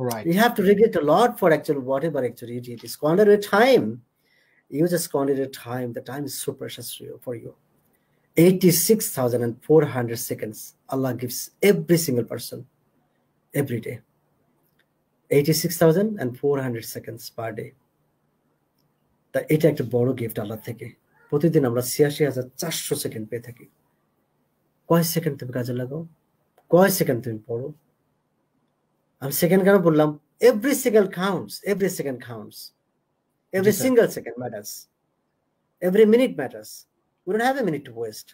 Right. You have to regret a lot for actually whatever actually you did. You squander your time. You just squander your time. The time is so precious for you. For you. 86,400 seconds Allah gives every single person every day. 86,400 seconds per day. তা এটা একটা বড় gift আল্লাহ থেকে প্রতিদিন আমরা ছিয়াশি হাজার চারশো সেকেন্ড পেয়ে থাকি কয় সেকেন্ড তুমি কাজে লাগাও কয় সেকেন্ড তুমি পড়ো আমি সেকেন্ড কেন বললাম every second counts every second counts every single second matters every minute matters we don't have a minute to West